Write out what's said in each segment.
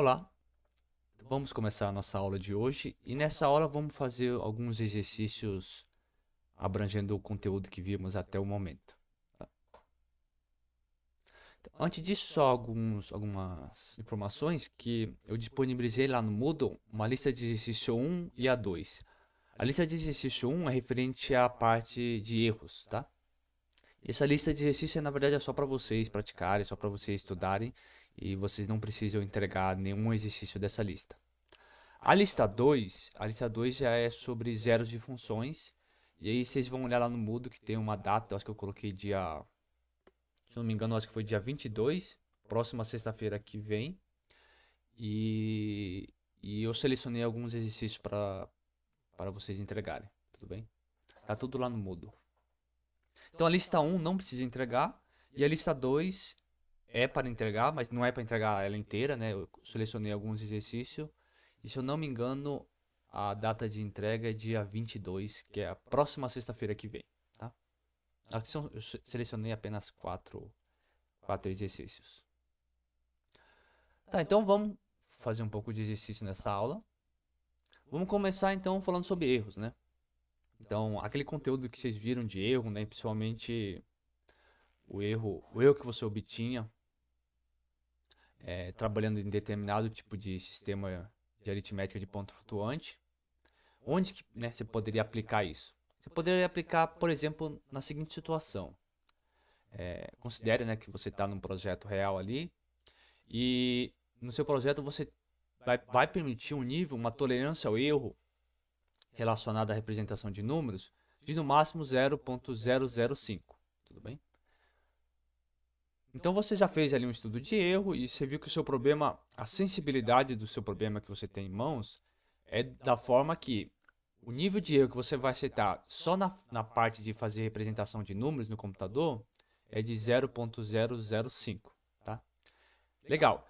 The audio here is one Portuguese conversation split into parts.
Olá, vamos começar a nossa aula de hoje e nessa aula vamos fazer alguns exercícios abrangendo o conteúdo que vimos até o momento. Tá? Então, antes disso, só alguns, algumas informações que eu disponibilizei lá no Moodle, uma lista de exercício 1 e a 2. A lista de exercício 1 é referente à parte de erros, tá? Essa lista de exercício, é, na verdade, é só para vocês praticarem, só para vocês estudarem e vocês não precisam entregar nenhum exercício dessa lista. A lista 2, a lista 2 já é sobre zeros de funções. E aí vocês vão olhar lá no moodle que tem uma data, acho que eu coloquei dia se não me engano, acho que foi dia 22, próxima sexta-feira que vem. E, e eu selecionei alguns exercícios para vocês entregarem, tudo bem? Tá tudo lá no Moodle. Então a lista 1 não precisa entregar e a lista 2 é para entregar, mas não é para entregar ela inteira, né? Eu selecionei alguns exercícios. E se eu não me engano, a data de entrega é dia 22, que é a próxima sexta-feira que vem, tá? Aqui são, eu selecionei apenas quatro, quatro exercícios. Tá, então vamos fazer um pouco de exercício nessa aula. Vamos começar então falando sobre erros, né? Então, aquele conteúdo que vocês viram de erro, né, principalmente o erro, o erro que você obtinha é, trabalhando em determinado tipo de sistema de aritmética de ponto flutuante, onde que né, você poderia aplicar isso? Você poderia aplicar, por exemplo, na seguinte situação. É, considere né, que você está num projeto real ali e no seu projeto você vai, vai permitir um nível, uma tolerância ao erro relacionada à representação de números de no máximo 0.005, tudo bem? Então você já fez ali um estudo de erro e você viu que o seu problema, a sensibilidade do seu problema que você tem em mãos é da forma que o nível de erro que você vai aceitar só na, na parte de fazer representação de números no computador é de 0.005, tá? Legal.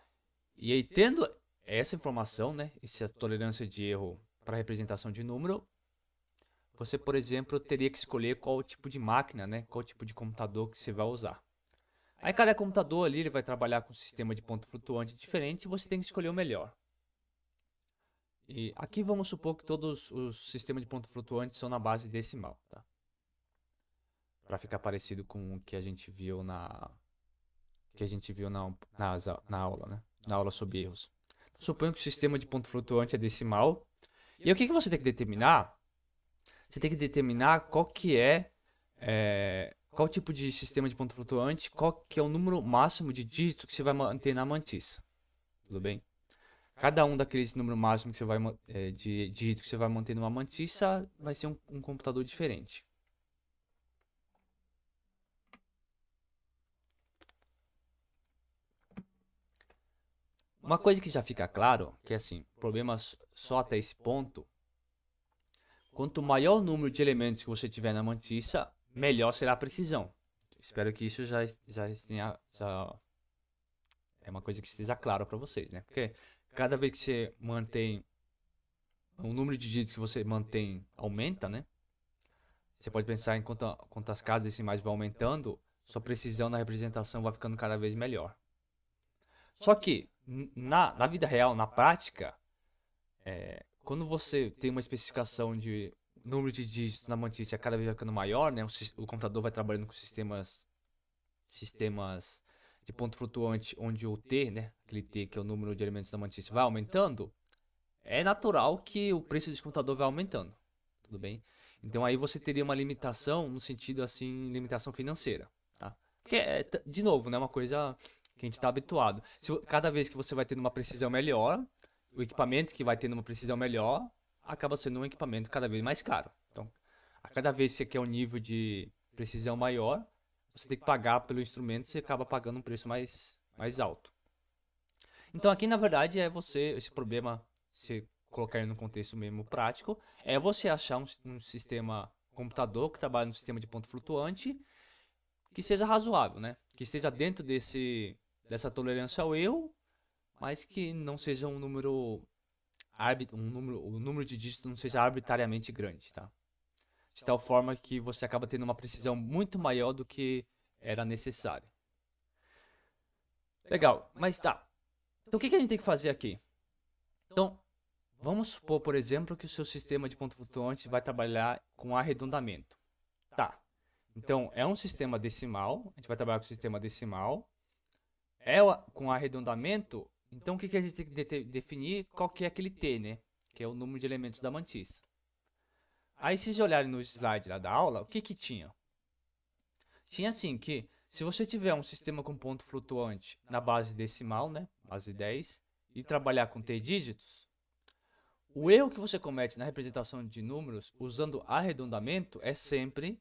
E aí tendo essa informação, né, essa tolerância de erro para representação de número, você, por exemplo, teria que escolher qual tipo de máquina, né, qual tipo de computador que você vai usar. Aí cada computador ali ele vai trabalhar com um sistema de ponto flutuante diferente e você tem que escolher o melhor. E aqui vamos supor que todos os sistemas de ponto flutuante são na base decimal, tá? Para ficar parecido com o que a gente viu na que a gente viu na, na, na aula, né? Na aula sobre erros. Então, suponho que o sistema de ponto flutuante é decimal. E o que, que você tem que determinar? Você tem que determinar qual que é, é qual tipo de sistema de ponto flutuante, qual que é o número máximo de dígito que você vai manter na mantissa? Tudo bem? Cada um daqueles número máximo que você vai é, de dígito que você vai manter numa mantissa vai ser um, um computador diferente. Uma coisa que já fica claro, que é assim, problemas só até esse ponto, quanto maior o número de elementos que você tiver na mantissa, melhor será a precisão. Espero que isso já, já tenha. Já é uma coisa que esteja clara para vocês, né? Porque cada vez que você mantém. O número de dígitos que você mantém aumenta, né? Você pode pensar em quanto, quantas as casas decimais vão aumentando, sua precisão na representação vai ficando cada vez melhor. Só que, na, na vida real, na prática, é, quando você tem uma especificação de número de dígitos na é cada vez ficando maior, né? O, o computador vai trabalhando com sistemas sistemas de ponto flutuante onde o T, né, aquele T que é o número de elementos da mantícia vai aumentando, é natural que o preço desse computador vai aumentando, tudo bem? Então aí você teria uma limitação no sentido assim, limitação financeira, tá? porque é, de novo, né, uma coisa que a gente está habituado. Se, cada vez que você vai tendo uma precisão melhor, o equipamento que vai tendo uma precisão melhor, acaba sendo um equipamento cada vez mais caro. Então, a cada vez que você quer um nível de precisão maior, você tem que pagar pelo instrumento e você acaba pagando um preço mais, mais alto. Então, aqui na verdade é você, esse problema, se colocar ele no contexto mesmo prático, é você achar um, um sistema computador que trabalha no sistema de ponto flutuante que seja razoável, né? Que esteja dentro desse dessa tolerância ao erro, mas que não seja um número um número, o número de dígitos não seja arbitrariamente grande, tá? De tal forma que você acaba tendo uma precisão muito maior do que era necessária. Legal, mas tá. Então o que, que a gente tem que fazer aqui? Então, vamos supor, por exemplo, que o seu sistema de ponto flutuante vai trabalhar com arredondamento. Tá. Então, é um sistema decimal, a gente vai trabalhar com o sistema decimal. É com arredondamento, então o que, que a gente tem que de definir? Qual que é aquele T, né? Que é o número de elementos da mantis. Aí se vocês olharem no slide lá da aula, o que que tinha? Tinha assim que se você tiver um sistema com ponto flutuante na base decimal, né? Base 10, e trabalhar com T dígitos, o erro que você comete na representação de números usando arredondamento é sempre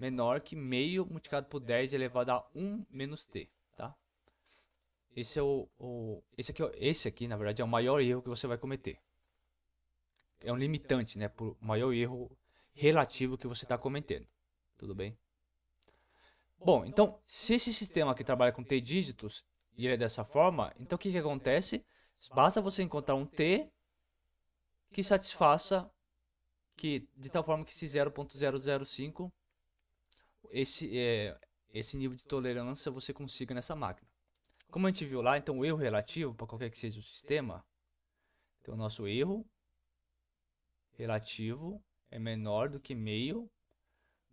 menor que meio multiplicado por 10 elevado a 1 menos t. Esse é o, o, esse aqui, é esse aqui, na verdade, é o maior erro que você vai cometer. É um limitante, né, por maior erro relativo que você está cometendo. Tudo bem? Bom, então, se esse sistema aqui trabalha com t dígitos e ele é dessa forma, então o que, que acontece? Basta você encontrar um t que satisfaça que de tal forma que esse 0.005 esse é, esse nível de tolerância você consiga nessa máquina. Como a gente viu lá, então o erro relativo, para qualquer que seja o sistema, então o nosso erro relativo é menor do que meio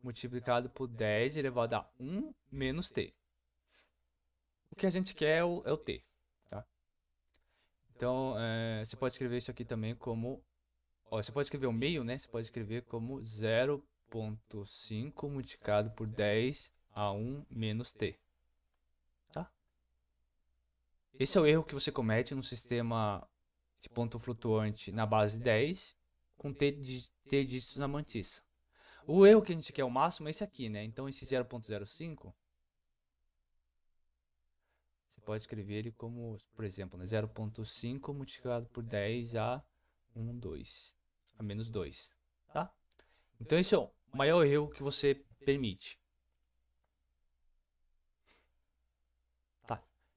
multiplicado por 10 elevado a 1 menos t. O que a gente quer é o, é o t. Tá? Então, é, você pode escrever isso aqui também como... Ó, você pode escrever o meio, né? Você pode escrever como 0.5 multiplicado por 10 a 1 menos t. Esse é o erro que você comete num sistema de ponto flutuante na base 10 com T, de, T dígitos na mantiça. O erro que a gente quer o máximo é esse aqui, né? Então esse 0.05 você pode escrever ele como, por exemplo, né? 0.5 multiplicado por 10 a 1, 2, a menos 2, tá? Então esse é o maior erro que você permite.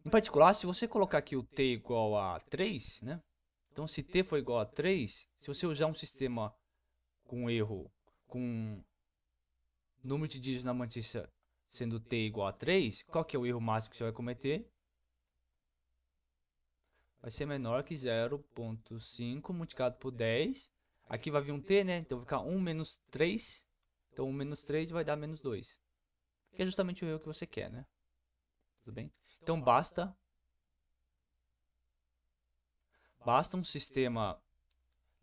Em particular, se você colocar aqui o t igual a 3, né? Então, se t for igual a 3, se você usar um sistema com erro, com número de dígitos na mantissa sendo t igual a 3, qual que é o erro máximo que você vai cometer? Vai ser menor que 0.5 multiplicado por 10. Aqui vai vir um t, né? Então, vai ficar 1 menos 3. Então, 1 menos 3 vai dar menos 2. Que é justamente o erro que você quer, né? Tudo bem? Então basta basta um sistema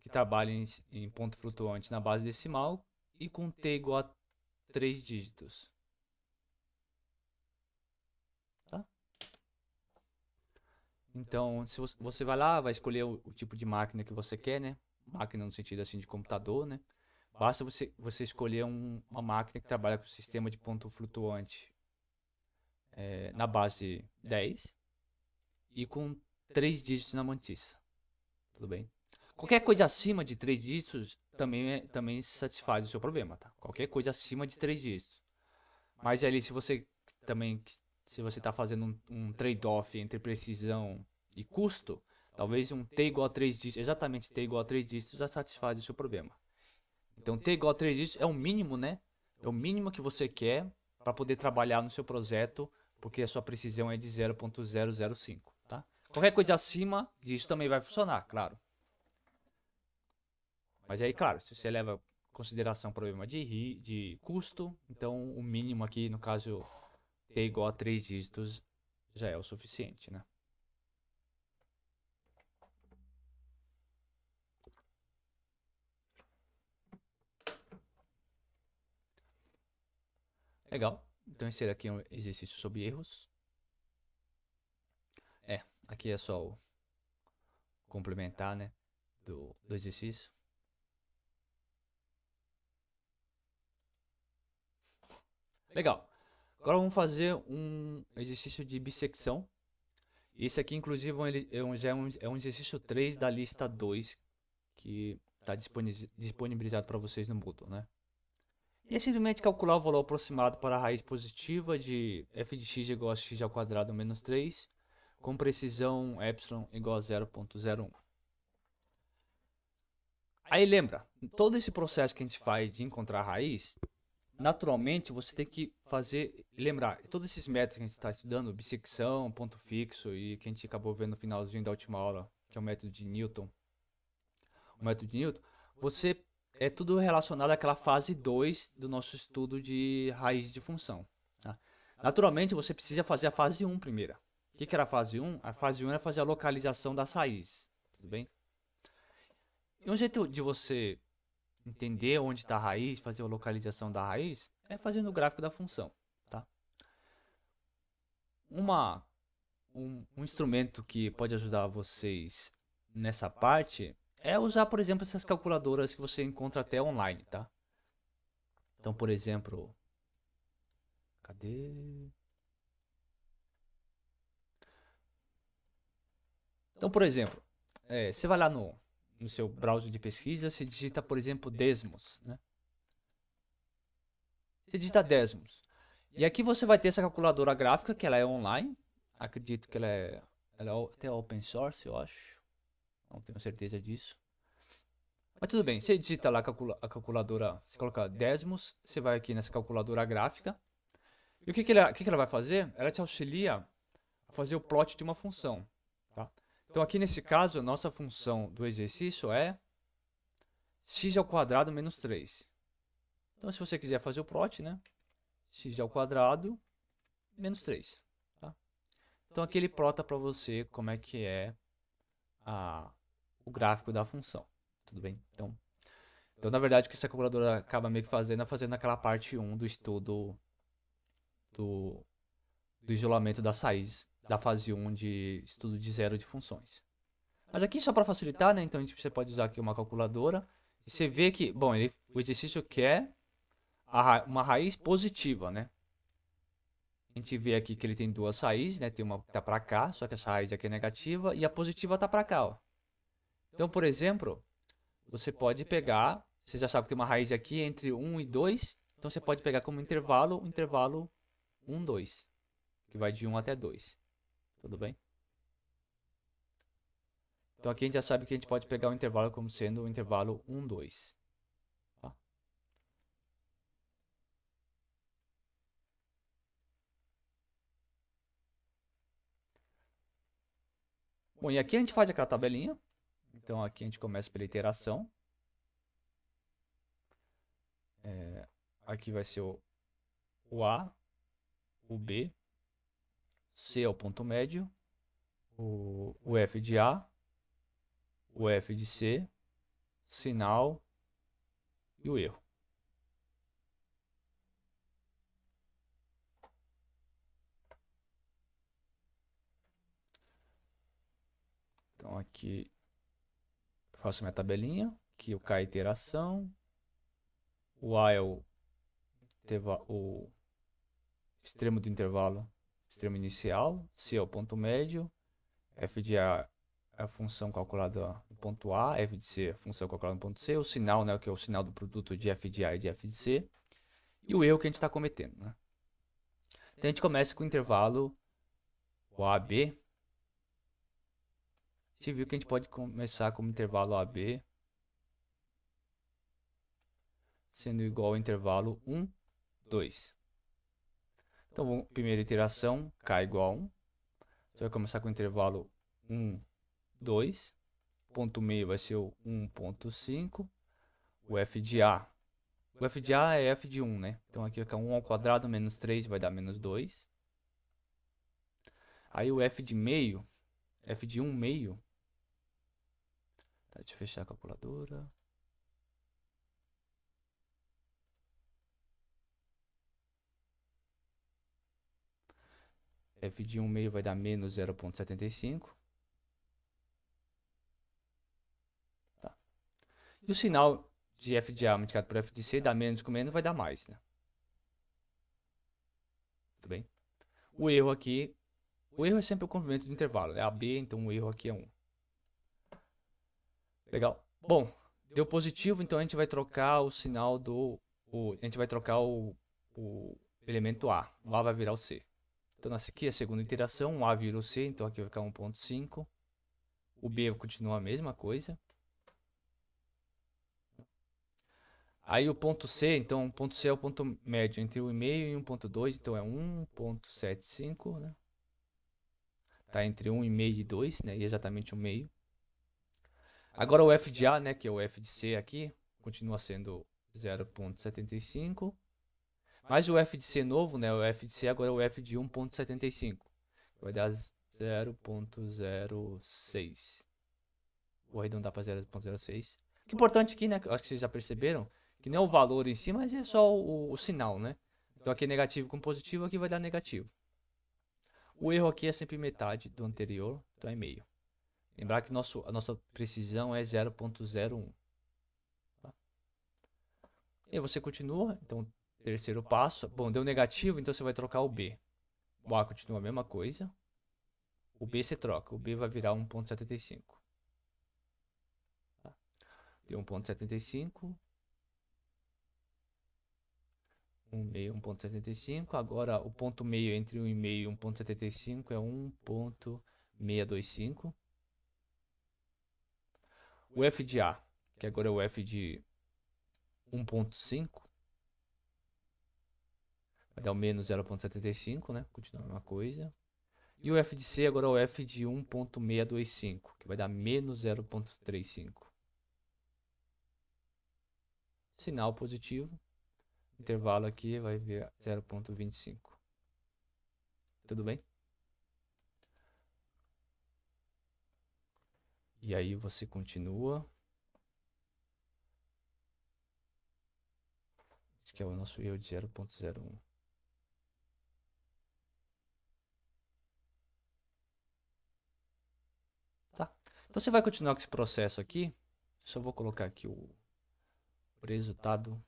que trabalhe em, em ponto flutuante na base decimal e com t igual a 3 dígitos. Tá? Então, se você vai lá, vai escolher o, o, tipo de máquina que você quer, né? Máquina no sentido assim de computador, né? Basta você, você escolher um, uma máquina que trabalha com sistema de ponto flutuante é, na base 10 e com três dígitos na mantissa, Tudo bem? Qualquer coisa acima de três dígitos também, é, também satisfaz o seu problema, tá? Qualquer coisa acima de três dígitos. Mas ali, se você também se você está fazendo um, um trade-off entre precisão e custo, talvez um T igual a 3 dígitos, exatamente T igual a 3 dígitos, já satisfaz o seu problema. Então, T igual a 3 dígitos é o mínimo, né? É o mínimo que você quer para poder trabalhar no seu projeto porque a sua precisão é de 0.005, tá? Qualquer coisa acima disso também vai funcionar, claro. Mas aí, claro, se você leva em consideração problema de, de custo, então o mínimo aqui, no caso, t igual a 3 dígitos já é o suficiente, né? Legal. Então esse aqui é um exercício sobre erros. É, aqui é só o complementar, né, do, do exercício. Legal. Agora vamos fazer um exercício de bissecção. Esse aqui, inclusive, é um, é, é, é um exercício 3 da lista 2 que está disponibilizado para vocês no Moodle, né? E é simplesmente calcular o valor aproximado para a raiz positiva de f de x igual a x ao quadrado menos 3, com precisão epsilon igual a 0.01. Aí lembra, todo esse processo que a gente faz de encontrar a raiz, naturalmente você tem que fazer, lembrar, todos esses métodos que a gente está estudando, bissecção, ponto fixo e que a gente acabou vendo no finalzinho da última aula, que é o método de Newton, o método de Newton, você é tudo relacionado àquela fase 2 do nosso estudo de raiz de função. Tá? Naturalmente, você precisa fazer a fase 1 um primeira. O que, que era a fase 1? Um? A fase 1 um era fazer a localização das raízes. Tudo bem? E um jeito de você entender onde está a raiz, fazer a localização da raiz, é fazendo o gráfico da função. Tá? Uma, um, um instrumento que pode ajudar vocês nessa parte é usar, por exemplo, essas calculadoras que você encontra até online, tá? Então, por exemplo, cadê? Então, por exemplo, é, você vai lá no, no seu browser de pesquisa, você digita, por exemplo, Desmos, né? Você digita Desmos. E aqui você vai ter essa calculadora gráfica, que ela é online. Acredito que ela é, ela é até open source, eu acho. Não tenho certeza disso. Mas tudo bem, você digita lá a calculadora, você coloca décimos você vai aqui nessa calculadora gráfica. E o que, que, ela, o que, que ela vai fazer? Ela te auxilia a fazer o plot de uma função. Tá? Então aqui nesse caso, a nossa função do exercício é x ao quadrado menos 3. Então se você quiser fazer o plot, né? x ao quadrado menos 3. Tá? Então aqui ele plota para você como é que é a o gráfico da função. Tudo bem? Então, então na verdade, o que essa calculadora acaba meio que fazendo é fazendo aquela parte 1 do estudo do, do isolamento das saídas da fase 1 de estudo de zero de funções. Mas aqui só para facilitar, né? Então a gente, você pode usar aqui uma calculadora e você vê que, bom, ele, o exercício quer é ra, uma raiz positiva, né? A gente vê aqui que ele tem duas raízes, né? Tem uma que tá para cá, só que essa raiz aqui é negativa e a positiva tá para cá, ó. Então, por exemplo, você pode pegar, você já sabe que tem uma raiz aqui entre 1 e 2, então você pode pegar como intervalo o intervalo 1, 2, que vai de 1 até 2. Tudo bem? Então aqui a gente já sabe que a gente pode pegar o intervalo como sendo o intervalo 1, 2. Tá? Bom, e aqui a gente faz aquela tabelinha. Então aqui a gente começa pela iteração. É, aqui vai ser o, o A, o B, C é o ponto médio, o, o F de A, o F de C, sinal e o erro. Então aqui faço minha tabelinha, que o K é iteração, o A é o, o extremo do intervalo, extremo inicial, C é o ponto médio, F de A é a função calculada no ponto A, F de C é a função calculada no ponto C, o sinal, né, que é o sinal do produto de F de A e de F de C, e o erro que a gente está cometendo. Né? Então a gente começa com o intervalo o AB, gente viu que a gente pode começar como intervalo AB, sendo igual ao intervalo 1, 2. Então, primeira iteração, K igual a 1. Você vai começar com o intervalo 1, 2. Ponto meio vai ser o 1.5. O f de A. O f de A é f de 1, né? Então, aqui vai ficar 1 ao quadrado menos 3 vai dar menos 2. Aí o f de meio, f de 1 meio, Tá, é deixa eu fechar a calculadora. f de 1 meio vai dar menos 0,75. Tá. E o sinal de f de A multiplicado por f de C dá menos com menos, vai dar mais, né? Tudo bem? O erro aqui, o erro é sempre o comprimento do intervalo, é né? AB, então o erro aqui é 1. Legal. Bom, deu positivo, então a gente vai trocar o sinal do. O, a gente vai trocar o, o elemento A. O A vai virar o C. Então nessa aqui é a segunda iteração, o A vira o C, então aqui vai ficar 1.5. O B continua a mesma coisa. Aí o ponto C, então, o ponto C é o ponto médio entre 1,5 e 1.2, então é 1.75, né? Tá entre 1,5 e 2, né? E é exatamente o meio. Agora o FDA, né, que é o FDC aqui, continua sendo 0.75. Mas o FDC novo, né, o FDC agora é o F de 1.75. Vai dar 0.06. Vou arredondar para 0.06. O importante aqui, né, acho que vocês já perceberam, que não é o valor em si, mas é só o, o sinal, né? Então aqui é negativo com positivo, aqui vai dar negativo. O erro aqui é sempre metade do anterior, então é meio. Lembrar que nosso, a nossa precisão é 0.01. Tá? E aí você continua, então terceiro passo. Bom, deu negativo, então você vai trocar o B. O A continua a mesma coisa. O B você troca, o B vai virar 1.75. Tá? Deu 1.75. 1 meio 1.75. Agora o ponto meio entre 1,5 e 1.75 é 1.625 o FDA, que agora é o F de 1.5, vai dar o menos 0.75, né? Continua a mesma coisa. E o F de C agora é o F de 1.625, que vai dar menos 0.35. Sinal positivo. Intervalo aqui vai vir 0.25. Tudo bem? E aí você continua. Esse que é o nosso erro de 0.01. Tá. Então você vai continuar com esse processo aqui. Só vou colocar aqui o resultado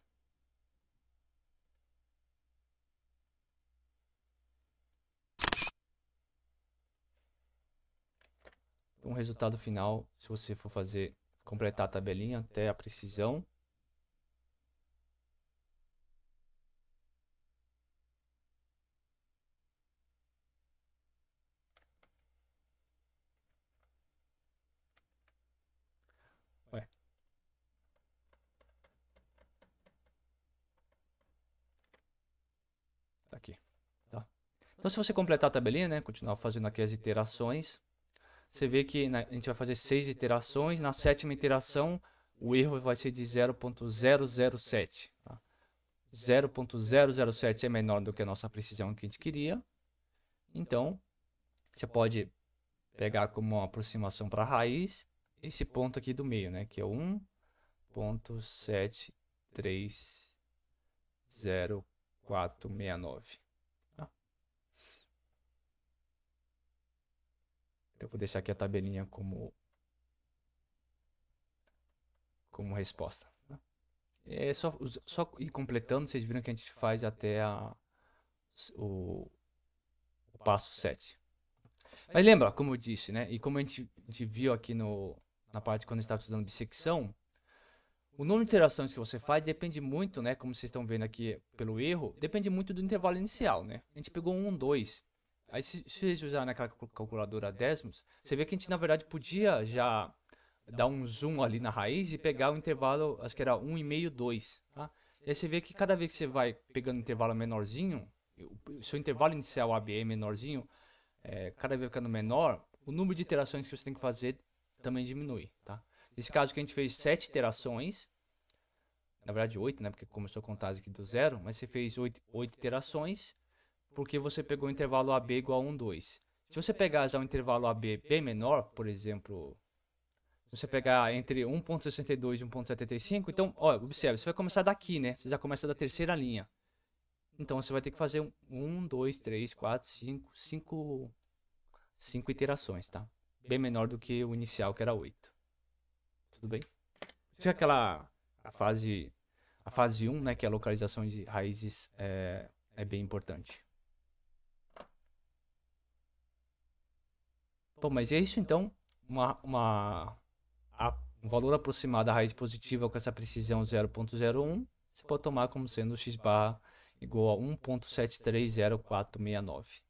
um o resultado final, se você for fazer, completar a tabelinha até a precisão, Tá aqui. Tá. Então, se você completar a tabelinha, né, continuar fazendo aqui as iterações, você vê que a gente vai fazer seis iterações. Na sétima iteração, o erro vai ser de 0.007. Tá? 0.007 é menor do que a nossa precisão que a gente queria. Então, você pode pegar como uma aproximação para a raiz esse ponto aqui do meio, né? Que é 1.730469 Então eu vou deixar aqui a tabelinha como, como resposta. Tá? É só, só ir completando, vocês viram que a gente faz até a, o, o passo 7. Mas lembra, como eu disse, né? E como a gente, a gente viu aqui no, na parte quando a gente estava estudando dissecção, o número de interações que você faz depende muito, né? Como vocês estão vendo aqui pelo erro, depende muito do intervalo inicial, né? A gente pegou um, dois. Aí se vocês usarem naquela calculadora décimos, você vê que a gente na verdade podia já dar um zoom ali na raiz e pegar o intervalo, acho que era 1,5, 2, tá? E aí você vê que cada vez que você vai pegando um intervalo menorzinho, o seu intervalo inicial ABE é menorzinho, é, cada vez ficando menor, o número de iterações que você tem que fazer também diminui, tá? Nesse caso que a gente fez 7 iterações, na verdade 8, né? Porque começou a contar aqui do zero, mas você fez 8, 8 iterações, porque você pegou o intervalo AB igual a 1, 2. Se você pegar já o intervalo AB bem menor, por exemplo, se você pegar entre 1.62 e 1.75, então, olha, observe, você vai começar daqui, né? Você já começa da terceira linha. Então, você vai ter que fazer 1, 2, 3, 4, 5, 5, 5 iterações, tá? Bem menor do que o inicial, que era 8. Tudo bem? Isso é aquela a fase, a fase 1, né? Que é a localização de raízes é, é bem importante. Bom, mas é isso então? Uma, uma, a, um valor aproximado à raiz positiva com essa precisão 0.01, você pode tomar como sendo x bar igual a 1.730469.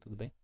Tudo bem?